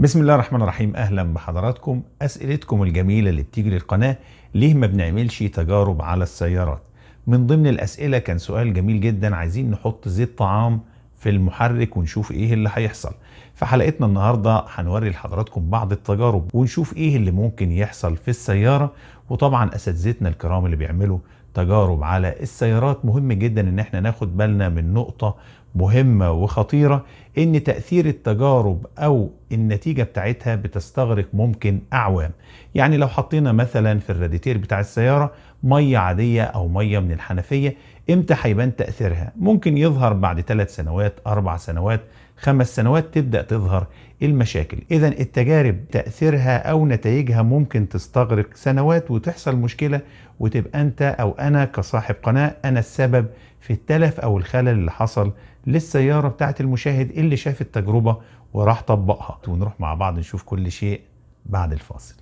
بسم الله الرحمن الرحيم اهلا بحضراتكم اسئلتكم الجميله اللي بتيجي للقناه ليه ما بنعملش تجارب على السيارات من ضمن الاسئله كان سؤال جميل جدا عايزين نحط زيت طعام في المحرك ونشوف ايه اللي هيحصل في حلقتنا النهارده هنوري لحضراتكم بعض التجارب ونشوف ايه اللي ممكن يحصل في السياره وطبعا اساتذتنا الكرام اللي بيعملوا التجارب على السيارات مهم جدا ان احنا ناخد بالنا من نقطة مهمة وخطيرة ان تأثير التجارب او النتيجة بتاعتها بتستغرق ممكن اعوام يعني لو حطينا مثلا في الراديتير بتاع السيارة مية عادية او مية من الحنفية امتى هيبان تاثيرها ممكن يظهر بعد ثلاث سنوات اربع سنوات خمس سنوات تبدا تظهر المشاكل اذا التجارب تاثيرها او نتائجها ممكن تستغرق سنوات وتحصل مشكله وتبقى انت او انا كصاحب قناه انا السبب في التلف او الخلل اللي حصل للسياره بتاعه المشاهد اللي شاف التجربه وراح طبقها ونروح مع بعض نشوف كل شيء بعد الفاصل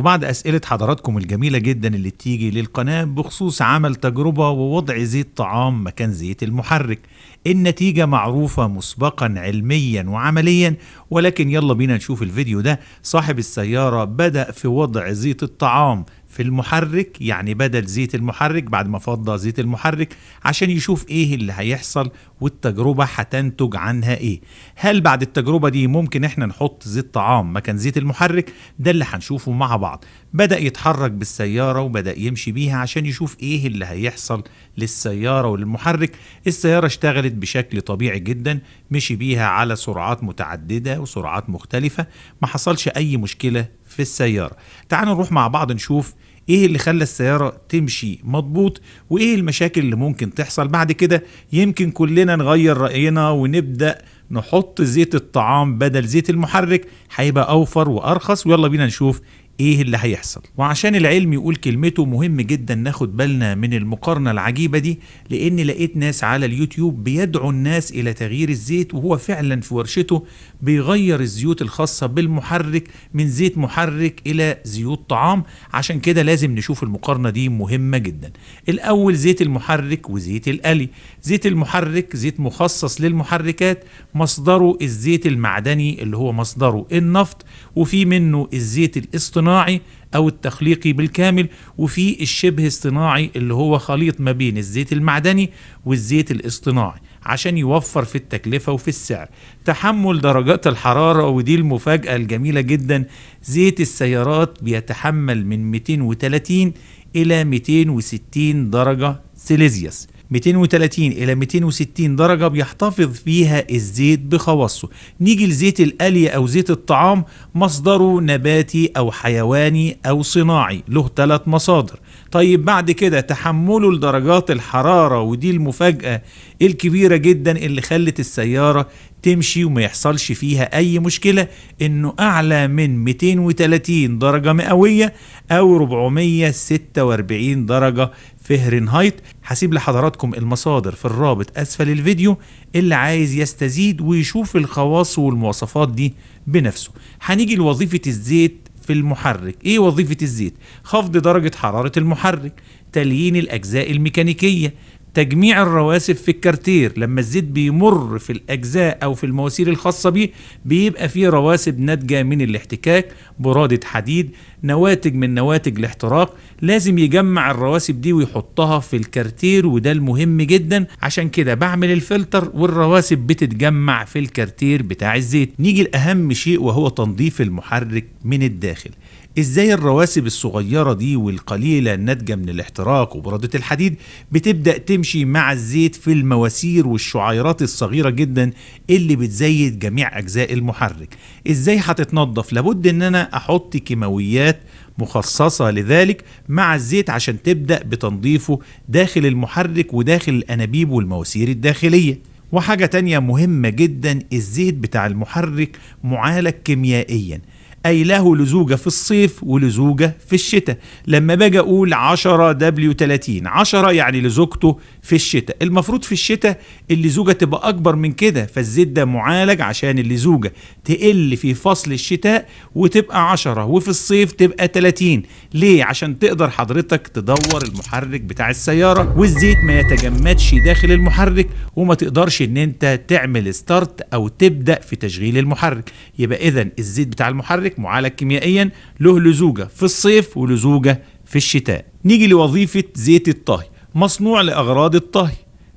وبعد أسئلة حضراتكم الجميلة جدا اللي بتيجي للقناة بخصوص عمل تجربة ووضع زيت طعام مكان زيت المحرك النتيجة معروفة مسبقا علميا وعمليا ولكن يلا بينا نشوف الفيديو ده صاحب السيارة بدأ في وضع زيت الطعام في المحرك يعني بدل زيت المحرك بعد ما فضى زيت المحرك عشان يشوف ايه اللي هيحصل والتجربة هتنتج عنها ايه هل بعد التجربة دي ممكن احنا نحط زيت طعام مكان زيت المحرك ده اللي هنشوفه مع بعض بدأ يتحرك بالسيارة وبدأ يمشي بيها عشان يشوف ايه اللي هيحصل للسيارة وللمحرك السيارة اشتغلت بشكل طبيعي جدا مشي بيها على سرعات متعددة وسرعات مختلفة ما حصلش اي مشكلة في السيارة تعالوا نروح مع بعض نشوف ايه اللي خلى السيارة تمشي مضبوط وايه المشاكل اللي ممكن تحصل بعد كده يمكن كلنا نغير رأينا ونبدأ نحط زيت الطعام بدل زيت المحرك هيبقى اوفر وارخص ويلا بينا نشوف ايه اللي هيحصل وعشان العلم يقول كلمته مهم جدا ناخد بالنا من المقارنة العجيبة دي لان لقيت ناس على اليوتيوب بيدعو الناس الى تغيير الزيت وهو فعلا في ورشته بيغير الزيوت الخاصة بالمحرك من زيت محرك الى زيوت طعام عشان كده لازم نشوف المقارنة دي مهمة جدا الاول زيت المحرك وزيت القلي زيت المحرك زيت مخصص للمحركات مصدره الزيت المعدني اللي هو مصدره النفط وفي منه الزيت الاصطناعي الصناعي او التخليقي بالكامل وفي الشبه الصناعي اللي هو خليط ما بين الزيت المعدني والزيت الاصطناعي عشان يوفر في التكلفة وفي السعر تحمل درجات الحرارة ودي المفاجأة الجميلة جدا زيت السيارات بيتحمل من 230 إلى 260 درجة سيليزيوس 230 الى 260 درجه بيحتفظ فيها الزيت بخواصه نيجي لزيت القلي او زيت الطعام مصدره نباتي او حيواني او صناعي له ثلاث مصادر طيب بعد كده تحمله لدرجات الحرارة ودي المفاجأة الكبيرة جدا اللي خلت السيارة تمشي وما يحصلش فيها أي مشكلة إنه أعلى من 230 درجة مئوية أو 446 درجة فهرنهايت هسيب لحضراتكم المصادر في الرابط أسفل الفيديو اللي عايز يستزيد ويشوف الخواص والمواصفات دي بنفسه هنيجي لوظيفة الزيت في المحرك ايه وظيفة الزيت خفض درجة حرارة المحرك تليين الأجزاء الميكانيكية تجميع الرواسب في الكارتير لما الزيت بيمر في الاجزاء او في المواسير الخاصه بيه بيبقى فيه رواسب ناتجه من الاحتكاك براده حديد نواتج من نواتج الاحتراق لازم يجمع الرواسب دي ويحطها في الكارتير وده المهم جدا عشان كده بعمل الفلتر والرواسب بتتجمع في الكارتير بتاع الزيت نيجي لاهم شيء وهو تنظيف المحرك من الداخل ازاي الرواسب الصغيره دي والقليله الناتجه من الاحتراق وبراده الحديد بتبدا تم بتمشي مع الزيت في المواسير والشعيرات الصغيرة جدا اللي بتزيد جميع أجزاء المحرك إزاي هتتنضف لابد إن أنا أحط كيماويات مخصصة لذلك مع الزيت عشان تبدأ بتنظيفه داخل المحرك وداخل الأنابيب والمواسير الداخلية وحاجة تانية مهمة جدا الزيت بتاع المحرك معالج كيميائيا أي له لزوجة في الصيف ولزوجة في الشتاء لما باجي أقول 10 دبليو 30 10 يعني لزوجته في الشتاء المفروض في الشتاء اللزوجة تبقى أكبر من كده فالزيت ده معالج عشان اللزوجة تقل في فصل الشتاء وتبقى 10 وفي الصيف تبقى 30 ليه عشان تقدر حضرتك تدور المحرك بتاع السيارة والزيت ما يتجمدش داخل المحرك وما تقدرش ان انت تعمل ستارت او تبدأ في تشغيل المحرك يبقى اذا الزيت بتاع المحرك كذلك معالج كيميائيا له لزوجة في الصيف ولزوجة في الشتاء نيجي لوظيفة زيت الطهي مصنوع لأغراض الطهي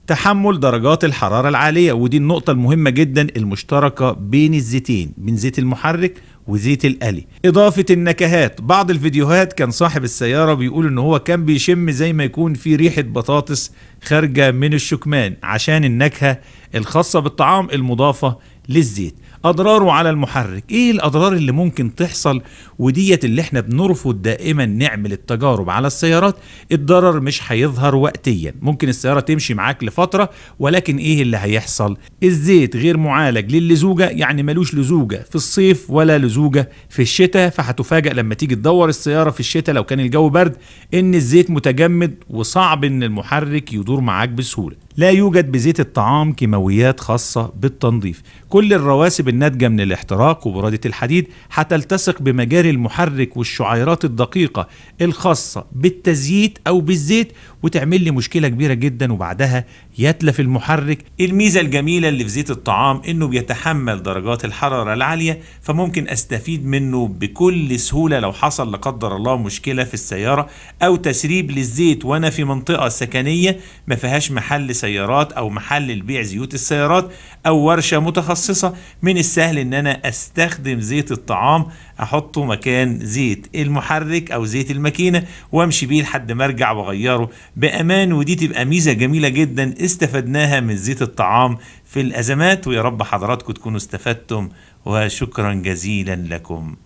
تحمل درجات الحرارة العالية ودي النقطة المهمة جدا المشتركة بين الزيتين بين زيت المحرك وزيت القلي إضافة النكهات بعض الفيديوهات كان صاحب السيارة بيقول إن هو كان بيشم زي ما يكون في ريحة بطاطس خارجة من الشكمان عشان النكهة الخاصة بالطعام المضافة للزيت اضراره على المحرك ايه الاضرار اللي ممكن تحصل وديت اللي احنا بنرفض دائما نعمل التجارب على السيارات الضرر مش هيظهر وقتيا ممكن السياره تمشي معاك لفتره ولكن ايه اللي هيحصل الزيت غير معالج للزوجه يعني ملوش لزوجه في الصيف ولا لزوجه في الشتاء فهتفاجئ لما تيجي تدور السياره في الشتاء لو كان الجو برد ان الزيت متجمد وصعب ان المحرك يدور معاك بسهوله لا يوجد بزيت الطعام كيماويات خاصة بالتنظيف كل الرواسب الناتجة من الاحتراق وبرادة الحديد هتلتصق بمجاري المحرك والشعيرات الدقيقة الخاصة بالتزييت أو بالزيت وتعمل لي مشكلة كبيرة جدا وبعدها يتلف المحرك الميزة الجميلة اللي في زيت الطعام إنه بيتحمل درجات الحرارة العالية فممكن أستفيد منه بكل سهولة لو حصل لا قدر الله مشكلة في السيارة أو تسريب للزيت وأنا في منطقة سكنية ما فيهاش محل سيارات او محل لبيع زيوت السيارات او ورشه متخصصه من السهل ان انا استخدم زيت الطعام احطه مكان زيت المحرك او زيت الماكينه وامشي بيه لحد ما ارجع واغيره بامان ودي تبقى ميزه جميله جدا استفدناها من زيت الطعام في الازمات ويا رب حضراتكم تكونوا استفدتم وشكرا جزيلا لكم